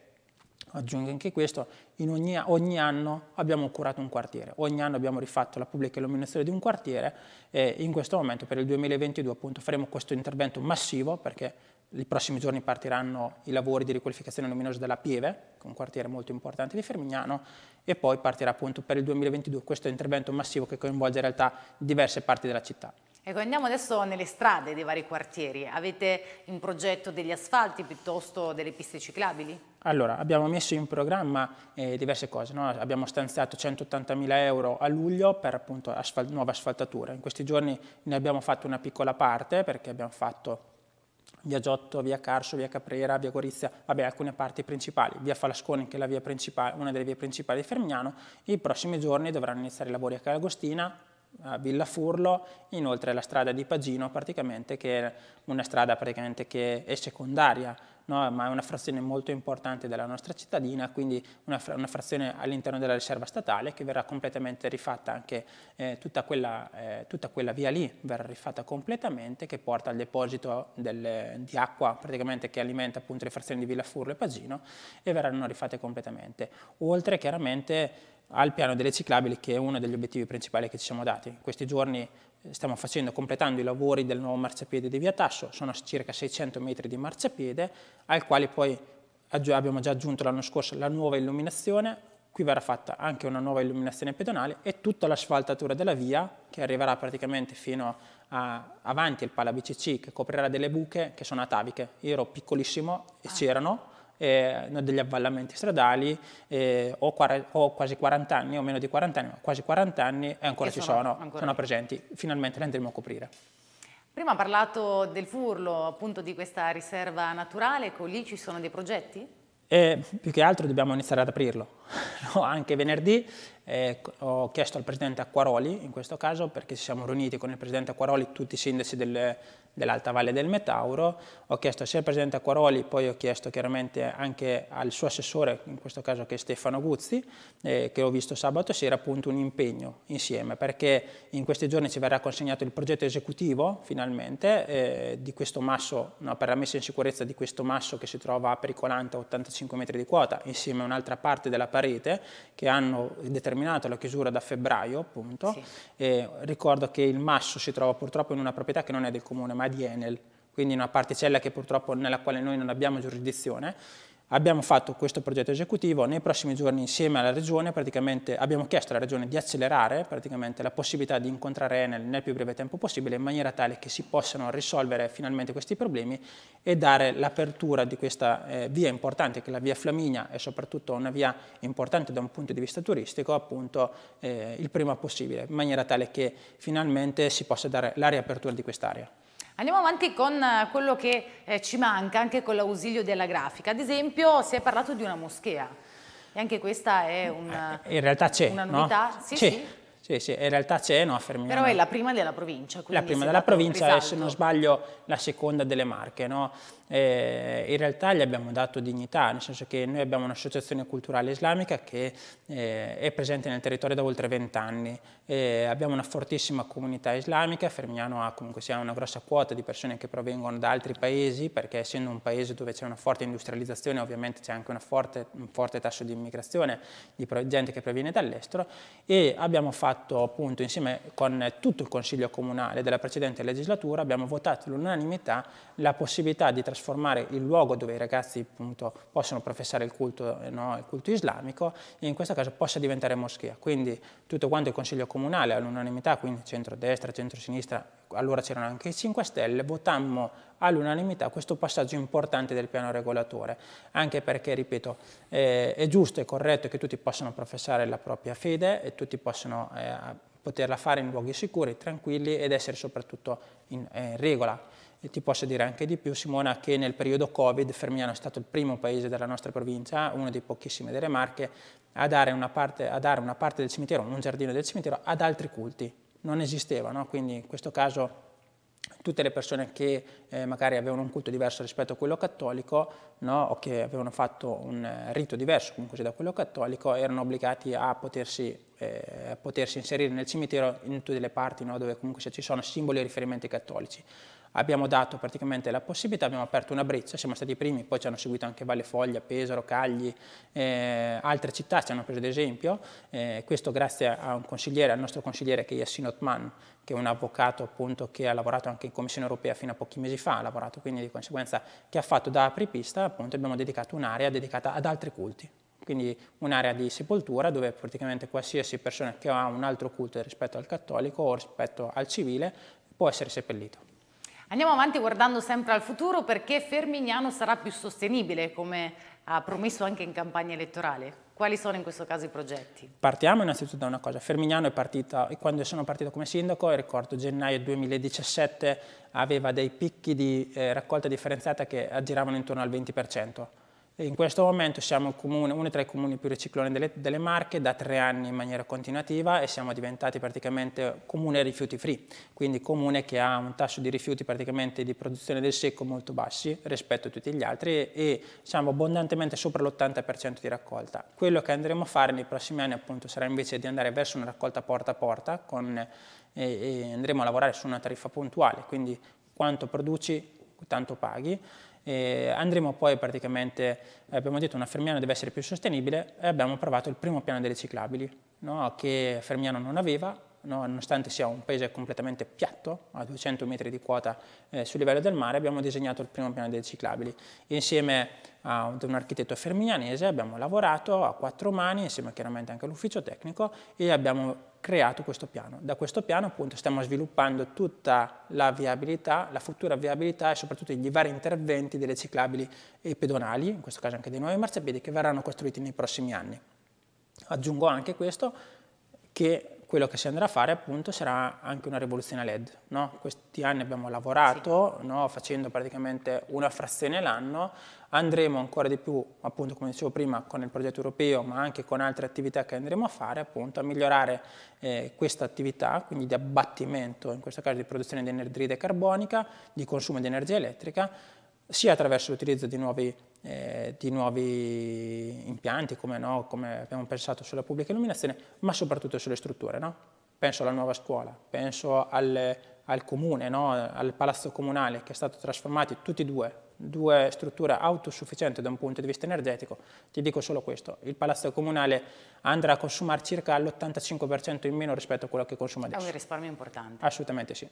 Aggiungo anche questo, ogni, ogni, anno abbiamo curato un quartiere, ogni anno abbiamo rifatto la pubblica illuminazione di un quartiere e in questo momento per il 2022 appunto faremo questo intervento massivo perché i prossimi giorni partiranno i lavori di riqualificazione luminosa della Pieve, che è un quartiere molto importante di Fermignano, e poi partirà appunto per il 2022 questo intervento massivo che coinvolge in realtà diverse parti della città. Ecco, andiamo adesso nelle strade dei vari quartieri. Avete in progetto degli asfalti piuttosto delle piste ciclabili? Allora, abbiamo messo in programma eh, diverse cose. No? Abbiamo stanziato 180.000 euro a luglio per appunto asfalt nuove asfaltature. In questi giorni ne abbiamo fatto una piccola parte perché abbiamo fatto via Giotto, via Carso, via Caprera, via Gorizia, vabbè alcune parti principali, via Falasconi che è una delle vie principali di Fermiano, i prossimi giorni dovranno iniziare i lavori a Calagostina, a Villa Furlo, inoltre la strada di Pagino praticamente che è una strada praticamente che è secondaria, no? ma è una frazione molto importante della nostra cittadina, quindi una, una frazione all'interno della riserva statale che verrà completamente rifatta anche eh, tutta, quella, eh, tutta, quella, via lì, verrà rifatta completamente che porta al deposito del, di acqua praticamente che alimenta appunto le frazioni di Villa Furlo e Pagino e verranno rifatte completamente. Oltre chiaramente al piano delle ciclabili che è uno degli obiettivi principali che ci siamo dati. In questi giorni eh, stiamo facendo, completando i lavori del nuovo marciapiede di Via Tasso, sono circa 600 metri di marciapiede, al quale poi abbiamo già aggiunto l'anno scorso la nuova illuminazione, qui verrà fatta anche una nuova illuminazione pedonale e tutta l'asfaltatura della via che arriverà praticamente fino a, avanti al pala BCC che coprirà delle buche che sono ataviche. Io ero piccolissimo e ah. c'erano eh, degli avvallamenti stradali, eh, ho, ho, quasi 40 anni, o meno di 40 anni, ma quasi 40 anni e ancora e ci sono, sono, ancora sono presenti, finalmente le andremo a coprire. Prima ha parlato del Furlo, appunto di questa riserva naturale, ecco, lì ci sono dei progetti? E più che altro dobbiamo iniziare ad aprirlo, no, anche venerdì eh, ho chiesto al Presidente Acquaroli, in questo caso, perché ci siamo riuniti con il Presidente Acquaroli, tutti i sindaci del, dell'Alta Valle del Metauro, ho chiesto sia al Presidente Acquaroli, poi ho chiesto chiaramente anche al suo assessore, in questo caso che è Stefano Guzzi, eh, che ho visto sabato sera, appunto un impegno insieme, perché in questi giorni ci verrà consegnato il progetto esecutivo, finalmente, eh, di questo masso, no, per la messa in sicurezza di questo masso che si trova a pericolante a 85 metri di quota, insieme a un'altra parte della parete, che hanno determinato determinato la chiusura da febbraio, appunto. Sì. ricordo che il Masso si trova purtroppo in una proprietà che non è del comune, ma è di Enel, quindi in una particella che purtroppo nella quale noi non abbiamo giurisdizione. Abbiamo fatto questo progetto esecutivo, nei prossimi giorni insieme alla Regione abbiamo chiesto alla Regione di accelerare la possibilità di incontrare Enel nel più breve tempo possibile in maniera tale che si possano risolvere finalmente questi problemi e dare l'apertura di questa eh, via importante che è la via Flaminia e soprattutto una via importante da un punto di vista turistico appunto eh, il prima possibile in maniera tale che finalmente si possa dare la riapertura di quest'area. Andiamo avanti con eh, quello che eh, ci manca anche con l'ausilio della grafica. Ad esempio si è parlato di una moschea e anche questa è una, eh, In realtà c'è, una novità. No? Sì, c'è. Sì. Sì, sì, in realtà c'è, no, a Fermignano. Però è la prima della provincia. La prima della provincia e se non sbaglio la seconda delle Marche, no? Eh, in realtà gli abbiamo dato dignità, nel senso che noi abbiamo un'associazione culturale islamica che eh, è presente nel territorio da oltre vent'anni, eh, abbiamo una fortissima comunità islamica, Fermignano ha comunque sia una grossa quota di persone che provengono da altri paesi, perché essendo un paese dove c'è una forte industrializzazione ovviamente c'è anche forte, un forte tasso di immigrazione di gente che proviene dall'estero e abbiamo fatto fatto appunto insieme con tutto il Consiglio Comunale della precedente legislatura, abbiamo votato all'unanimità la possibilità di trasformare il luogo dove i ragazzi appunto possono professare il culto, eh, no, il culto islamico in questo caso possa diventare moschea. Quindi tutto quanto il Consiglio Comunale all'unanimità, quindi centro-destra, centro-sinistra, allora c'erano anche i 5 Stelle, votammo all'unanimità questo passaggio importante del piano regolatore, anche perché, ripeto, eh, è giusto e corretto che tutti possano professare la propria fede e tutti possano eh, poterla fare in luoghi sicuri, tranquilli ed essere soprattutto in, eh, in regola. E ti posso dire anche di più, Simona, che nel periodo Covid Fermiano è stato il primo paese della nostra provincia, uno dei pochissimi delle Marche, a dare una parte, dare una parte del cimitero, un giardino del cimitero, ad altri culti. Non esisteva, no? quindi in questo caso tutte le persone che eh, magari avevano un culto diverso rispetto a quello cattolico no, o che avevano fatto un eh, rito diverso comunque da quello cattolico erano obbligati a potersi, eh, potersi inserire nel cimitero in tutte le parti no, dove comunque ci sono simboli e riferimenti cattolici abbiamo dato praticamente la possibilità, abbiamo aperto una breccia, siamo stati i primi, poi ci hanno seguito anche Valle Foglia, Pesaro, Cagli, eh, altre città ci hanno preso ad esempio, eh, questo grazie a un consigliere, al nostro consigliere che è Yassin Otman, che è un avvocato appunto che ha lavorato anche in Commissione Europea fino a pochi mesi fa, ha lavorato quindi di conseguenza che ha fatto da apripista, appunto abbiamo dedicato un'area dedicata ad altri culti quindi un'area di sepoltura dove praticamente qualsiasi persona che ha un altro culto rispetto al cattolico o rispetto al civile può essere seppellito. Andiamo avanti guardando sempre al futuro perché Fermignano sarà più sostenibile, come ha promesso anche in campagna elettorale. Quali sono in questo caso i progetti? Partiamo innanzitutto da una cosa. Fermignano è partita, quando sono partito come sindaco, ricordo gennaio 2017, aveva dei picchi di eh, raccolta differenziata che aggiravano intorno al 20%. In questo momento siamo comune, uno tra i comuni più ricicloni delle, delle, Marche, da tre anni in maniera continuativa e siamo diventati praticamente comune rifiuti free, quindi comune che ha un tasso di rifiuti praticamente di produzione del secco molto bassi rispetto a tutti gli altri e siamo abbondantemente sopra l'80% di raccolta. Quello che andremo a fare nei prossimi anni appunto sarà invece di andare verso una raccolta porta a porta con, e, e andremo a lavorare su una tariffa puntuale, quindi quanto produci tanto paghi e andremo poi praticamente, eh, abbiamo detto che una Fermiano deve essere più sostenibile e abbiamo provato il primo piano dei riciclabili, no? che Fermiano non aveva no? nonostante sia un paese completamente piatto, a 200 metri di quota eh, sul livello del mare, abbiamo disegnato il primo piano dei ciclabili. Insieme ad un architetto fermignanese abbiamo lavorato a quattro mani, insieme chiaramente anche all'ufficio tecnico, e abbiamo creato questo piano. Da questo piano appunto stiamo sviluppando tutta la viabilità, la futura viabilità e soprattutto gli vari interventi delle ciclabili e pedonali, in questo caso anche dei nuovi marciapiedi, che verranno costruiti nei prossimi anni. Aggiungo anche questo che quello che si andrà a fare appunto sarà anche una rivoluzione LED. No? Questi anni abbiamo lavorato sì. no? facendo praticamente una frazione l'anno, andremo ancora di più appunto come dicevo prima con il progetto europeo ma anche con altre attività che andremo a fare appunto a migliorare eh, questa attività quindi di abbattimento in questo caso di produzione di energia carbonica, di consumo di energia elettrica sia attraverso l'utilizzo di nuovi eh, di nuovi impianti, come, no, come, abbiamo pensato sulla pubblica illuminazione, ma soprattutto sulle strutture. No? Penso alla nuova scuola, penso al, al comune, no? al palazzo comunale che è stato trasformato, tutti e due, due strutture autosufficienti da un punto di vista energetico, ti dico solo questo, il palazzo comunale andrà a consumare circa l'85% in meno rispetto a quello che consuma adesso. È un risparmio importante. Assolutamente sì.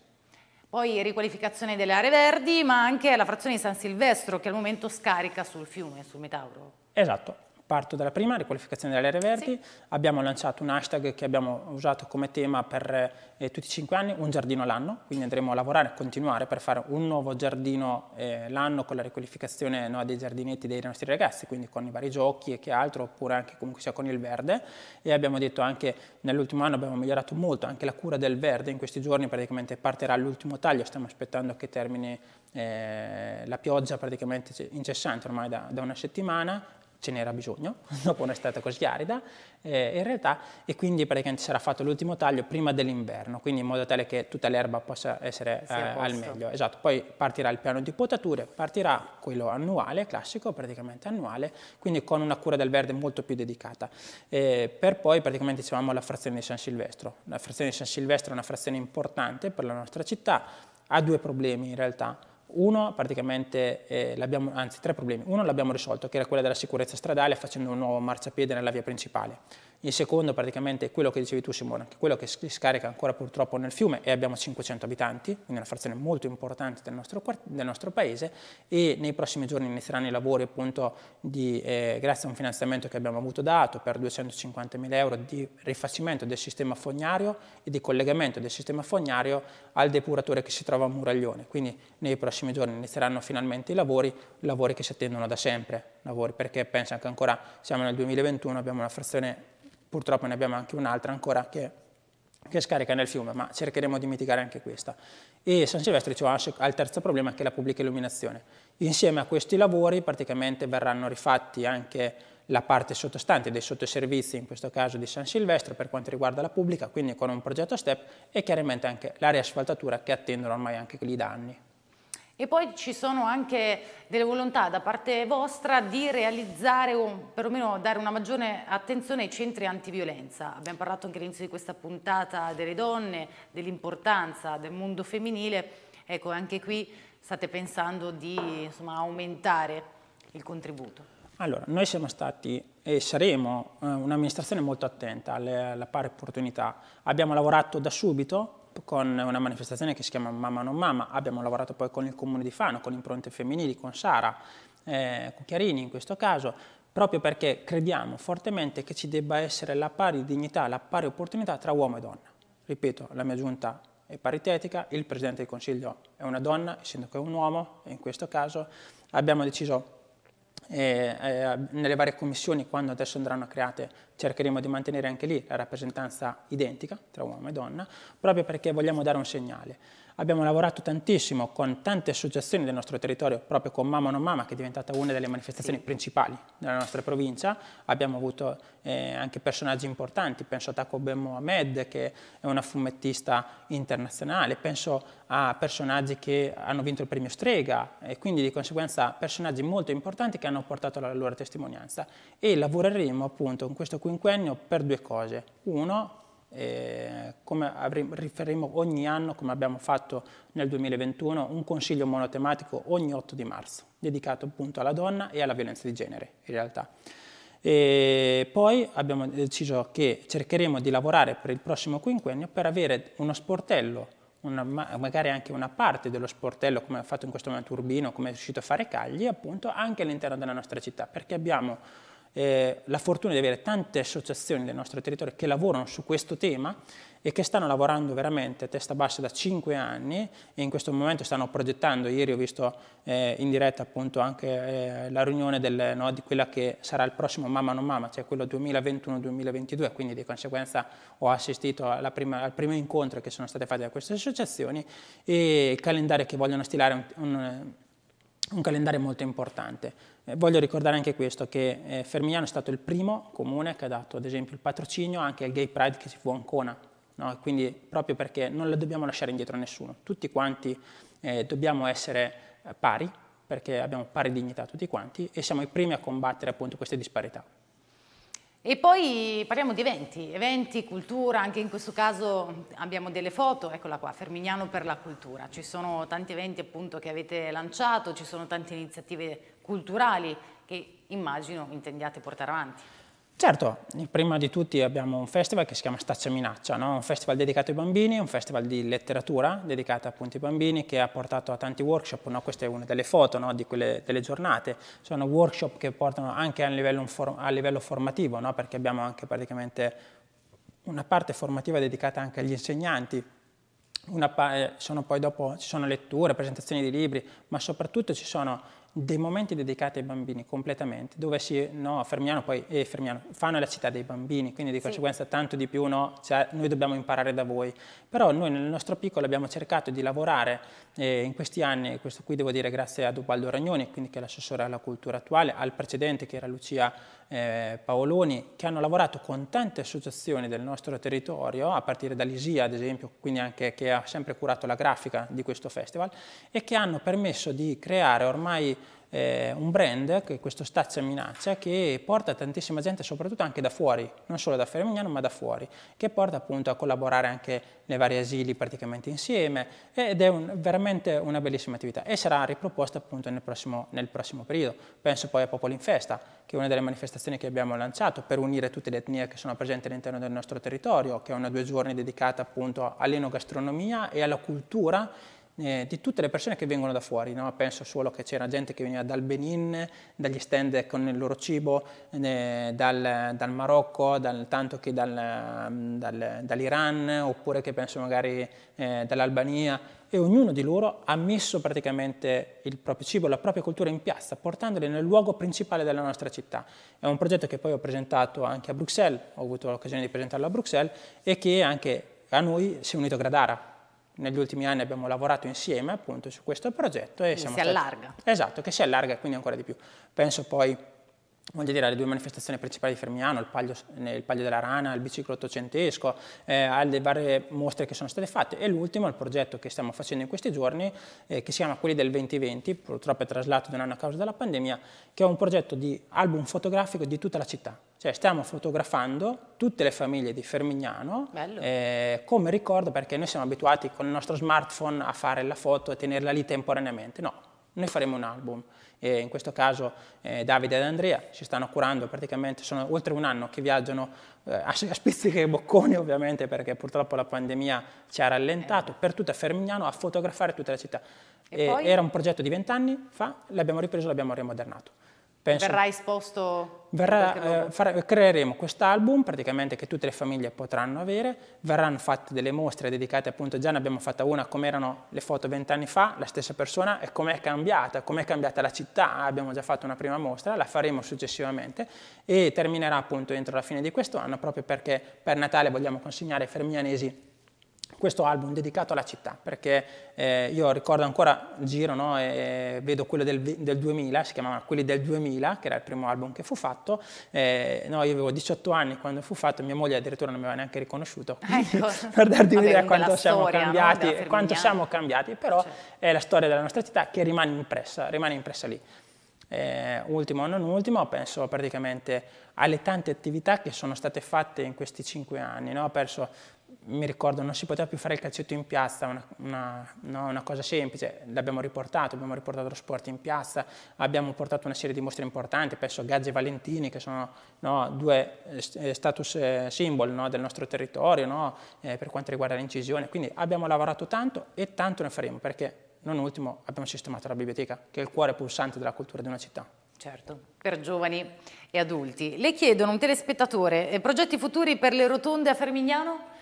Poi riqualificazione delle aree verdi, ma anche la frazione di San Silvestro che al momento scarica sul fiume, sul Metauro. Esatto, Parto dalla prima, riqualificazione delle aree verdi. Sì. Abbiamo lanciato un hashtag che abbiamo usato come tema per eh, tutti i cinque anni, un giardino all'anno, quindi andremo a lavorare, e continuare per fare un nuovo giardino eh, l'anno con la riqualificazione no, dei giardinetti dei nostri ragazzi, quindi con i vari giochi e che altro, oppure anche comunque sia con il verde. E abbiamo detto anche nell'ultimo anno abbiamo migliorato molto anche la cura del verde, in questi giorni praticamente partirà l'ultimo taglio, stiamo aspettando che termini eh, la pioggia praticamente cioè, incessante ormai da, da una settimana, ce n'era bisogno dopo un'estate così arida eh, in realtà e quindi praticamente sarà fatto l'ultimo taglio prima dell'inverno quindi in modo tale che tutta l'erba possa essere eh, al meglio esatto poi partirà il piano di potature partirà quello annuale classico praticamente annuale quindi con una cura del verde molto più dedicata eh, per poi praticamente siamo alla frazione di San Silvestro la frazione di San Silvestro è una frazione importante per la nostra città ha due problemi in realtà uno, praticamente, eh, anzi tre problemi. Uno l'abbiamo risolto, che era quello della sicurezza stradale facendo un nuovo marciapiede nella via principale. Il secondo praticamente è quello che dicevi tu Simone, che quello che si scarica ancora purtroppo nel fiume e abbiamo 500 abitanti, quindi una frazione molto importante del nostro, del nostro paese e nei prossimi giorni inizieranno i lavori appunto di, eh, grazie a un finanziamento che abbiamo avuto dato per 250 mila euro di rifacimento del sistema fognario e di collegamento del sistema fognario al depuratore che si trova a Muraglione, quindi nei prossimi giorni inizieranno finalmente i lavori, lavori che si attendono da sempre, lavori perché pensa che ancora siamo nel 2021, abbiamo una frazione Purtroppo ne abbiamo anche un'altra ancora che, che, scarica nel fiume, ma cercheremo di mitigare anche questa. E San Silvestro ha il terzo problema che è la pubblica illuminazione. Insieme a questi lavori praticamente verranno rifatti anche la parte sottostante dei sottoservizi, in questo caso di San Silvestro, per quanto riguarda la pubblica, quindi con un progetto STEP e chiaramente anche la asfaltatura che attendono ormai anche lì da anni. E poi ci sono anche delle volontà da parte vostra di realizzare o perlomeno dare una maggiore attenzione ai centri antiviolenza. Abbiamo parlato anche all'inizio di questa puntata delle donne, dell'importanza del mondo femminile. Ecco, anche qui state pensando di insomma, aumentare il contributo. Allora, noi siamo stati e saremo eh, un'amministrazione molto attenta alle, alla pari opportunità. Abbiamo lavorato da subito con una manifestazione che si chiama Mamma non Mamma, abbiamo lavorato poi con il Comune di Fano, con Impronte Femminili, con Sara, eh, con Chiarini in questo caso, proprio perché crediamo fortemente che ci debba essere la pari dignità, la pari opportunità tra uomo e donna. Ripeto, la mia giunta è paritetica, il Presidente del Consiglio è una donna, essendo che è un uomo, e in questo caso abbiamo deciso e, eh, nelle varie commissioni, quando adesso andranno create, cercheremo di mantenere anche lì la rappresentanza identica tra uomo e donna, proprio perché vogliamo dare un segnale. Abbiamo lavorato tantissimo con tante associazioni del nostro territorio, proprio con Mamma non Mama, che è diventata una delle manifestazioni sì. principali della nostra provincia. Abbiamo avuto eh, anche personaggi importanti, penso a Taco Takobe Mohamed, che è una fumettista internazionale, penso a personaggi che hanno vinto il premio Strega e quindi di conseguenza personaggi molto importanti che hanno portato la loro testimonianza. E lavoreremo appunto in questo quinquennio per due cose. Uno, eh, come riferiremo ogni anno, come abbiamo fatto nel 2021, un consiglio monotematico ogni 8 di marzo, dedicato appunto alla donna e alla violenza di genere in realtà. E poi abbiamo deciso che cercheremo di lavorare per il prossimo quinquennio per avere uno sportello, una, magari anche una parte dello sportello come ha fatto in questo momento Urbino, come è riuscito a fare Cagli, appunto anche all'interno della nostra città, perché abbiamo eh, la fortuna di avere tante associazioni del nostro territorio che lavorano su questo tema e che stanno lavorando veramente a testa bassa da cinque anni e in questo momento stanno progettando, ieri ho visto eh, in diretta appunto anche eh, la riunione del, no, di quella che sarà il prossimo Mamma non Mamma, cioè quello 2021-2022, quindi di conseguenza ho assistito prima, al primo incontro che sono state fatte da queste associazioni e il calendario che vogliono stilare un, un, un calendario molto importante. Eh, voglio ricordare anche questo, che eh, Fermignano è stato il primo comune che ha dato, ad esempio, il patrocinio anche al Gay Pride che si fu a Ancona, no? quindi proprio perché non lo dobbiamo lasciare indietro a nessuno, tutti quanti eh, dobbiamo essere eh, pari, perché abbiamo pari dignità tutti quanti e siamo i primi a combattere appunto queste disparità. E poi parliamo di eventi, eventi, cultura, anche in questo caso abbiamo delle foto, eccola qua, Fermignano per la cultura, ci sono tanti eventi appunto che avete lanciato, ci sono tante iniziative culturali che immagino intendiate portare avanti. Certo, prima di tutti abbiamo un festival che si chiama Staccia Minaccia, no? un festival dedicato ai bambini, un festival di letteratura dedicato appunto ai bambini che ha portato a tanti workshop, no? questa è una delle foto no? quelle, delle giornate, sono workshop che portano anche a livello, a livello formativo, perché abbiamo anche praticamente una parte formativa dedicata anche agli insegnanti, una, eh, sono poi dopo ci sono letture, presentazioni di libri, ma soprattutto ci sono dei momenti dedicati ai bambini completamente, dove si, no, Fermiano poi, e eh, Fermiano, fanno la città dei bambini, quindi di sì. conseguenza tanto di più, no, cioè, noi dobbiamo imparare da voi, però noi nel nostro piccolo abbiamo cercato di lavorare eh, in questi anni, questo qui devo dire grazie a Dubaldo Ragnoni, quindi che è l'assessore alla cultura attuale, al precedente che era Lucia eh, Paoloni, che hanno lavorato con tante associazioni del nostro territorio, a partire dall'ISIA ad esempio, quindi anche che ha sempre curato la grafica di questo festival, e che hanno permesso di creare ormai eh, un brand, che è questo Stazza Minaccia, che porta tantissima gente, soprattutto anche da fuori, non solo da Fermignano ma da fuori, che porta appunto a collaborare anche nei vari asili praticamente insieme ed è un, veramente una bellissima attività e sarà riproposta appunto nel prossimo, nel prossimo periodo. Penso poi a Popoli in Festa, che è una delle manifestazioni che abbiamo lanciato per unire tutte le etnie che sono presenti all'interno del nostro territorio, che è una due giorni dedicata appunto all'enogastronomia e alla cultura eh, di tutte le persone che vengono da fuori. No? Penso solo che c'era gente che veniva dal Benin, dagli stand con il loro cibo, eh, dal, dal, Marocco, dal, tanto che mm, dal, dall'Iran, oppure che penso magari eh, dall'Albania. E ognuno di loro ha messo praticamente il proprio cibo, la propria cultura in piazza, portandole nel luogo principale della nostra città. È un progetto che poi ho presentato anche a Bruxelles, ho avuto l'occasione di presentarlo a Bruxelles, e che anche a noi si è unito Gradara, negli ultimi anni abbiamo lavorato insieme appunto su questo progetto. E che si stati... allarga. Esatto, che si allarga quindi ancora di più. Penso poi voglio dire, alle due manifestazioni principali di Fermiano, il Paglio, il paglio della Rana, il biciclo ottocentesco, eh, alle varie mostre che sono state fatte e l'ultimo, il progetto che stiamo facendo in questi giorni, eh, che si chiama Quelli del 2020, purtroppo è traslato da un anno a causa della pandemia, che è un progetto di album fotografico di tutta la città. Cioè stiamo fotografando tutte le famiglie di Fermignano eh, come ricordo perché noi siamo abituati con il nostro smartphone a fare la foto e tenerla lì temporaneamente. No, noi faremo un album e in questo caso eh, Davide ed Andrea si stanno curando praticamente, sono oltre un anno che viaggiano eh, a, a spizziche e bocconi ovviamente perché purtroppo la pandemia ci ha rallentato per tutta Fermignano a fotografare tutta la città. E e era un progetto di vent'anni fa, l'abbiamo ripreso, l'abbiamo rimodernato. Penso verrà esposto? Verrà, eh, fare, creeremo quest'album praticamente che tutte le famiglie potranno avere, verranno fatte delle mostre dedicate appunto, già ne abbiamo fatta una, come erano le foto vent'anni fa, la stessa persona e com'è cambiata, com'è cambiata la città, abbiamo già fatto una prima mostra, la faremo successivamente e terminerà appunto entro la fine di questo anno proprio perché per Natale vogliamo consegnare ai fermianesi questo album dedicato alla città, perché eh, io ricordo ancora, giro no, e vedo quello del, del, 2000, si chiamava Quelli del 2000, che era il primo album che fu fatto, eh, no, io avevo 18 anni quando fu fatto, mia moglie addirittura non mi aveva neanche riconosciuto, ecco. per darti un'idea quanto siamo storia, cambiati, no? quanto siamo cambiati, però cioè. è la storia della nostra città che rimane impressa, rimane impressa lì. Eh, ultimo o non ultimo, penso praticamente alle tante attività che sono state fatte in questi cinque anni, no? penso mi ricordo non si poteva più fare il calcetto in piazza, una, una, no, una cosa semplice, l'abbiamo riportato, abbiamo riportato lo sport in piazza, abbiamo portato una serie di mostre importanti, penso a Gaggi e Valentini che sono no, due eh, eh, status eh, symbol no, del nostro territorio eh, per quanto riguarda l'incisione, quindi abbiamo lavorato tanto e tanto ne faremo perché non ultimo abbiamo sistemato la biblioteca che è il cuore pulsante della cultura di una città. Certo, per giovani e adulti. Le chiedono un telespettatore, progetti futuri per le rotonde a Fermignano?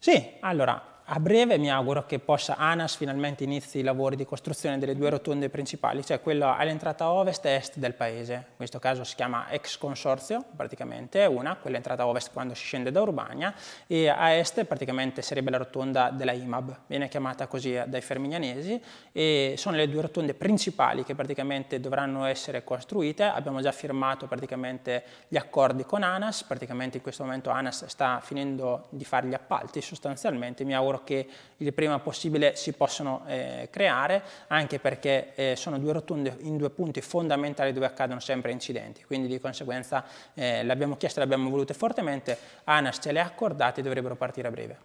Sì, allora, a breve mi auguro che possa ANAS finalmente inizi i lavori di costruzione delle due rotonde principali, cioè quella all'entrata ovest e est del paese. In questo caso si chiama ex consorzio, praticamente una, quella entrata ovest quando si scende da Urbania, e a est praticamente sarebbe la rotonda della IMAB, viene chiamata così dai ferminianesi, e sono le due rotonde principali che praticamente dovranno essere costruite. Abbiamo già firmato praticamente gli accordi con ANAS, praticamente in questo momento ANAS sta finendo di fare gli appalti sostanzialmente, mi auguro che il prima possibile si possano eh, creare, anche perché eh, sono due rotonde in due punti fondamentali dove accadono sempre incidenti, quindi di conseguenza eh, l'abbiamo chiesto e l'abbiamo voluto fortemente, ANAS ce le ha accordate e dovrebbero partire a breve.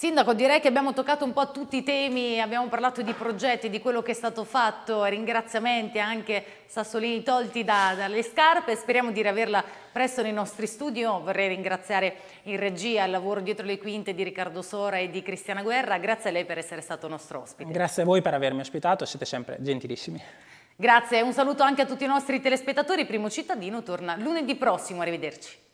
Sindaco, direi che abbiamo toccato un po' tutti i temi, abbiamo parlato di progetti, di quello che è stato fatto, ringraziamenti anche sassolini tolti da, dalle scarpe, speriamo di riaverla presto nei nostri studi. vorrei ringraziare in regia il lavoro dietro le quinte di Riccardo Sora e di Cristiana Guerra, grazie a lei per essere stato nostro ospite. Grazie a voi per avermi ospitato, siete sempre gentilissimi. Grazie, un saluto anche a tutti i nostri telespettatori, Primo Cittadino torna lunedì prossimo, arrivederci.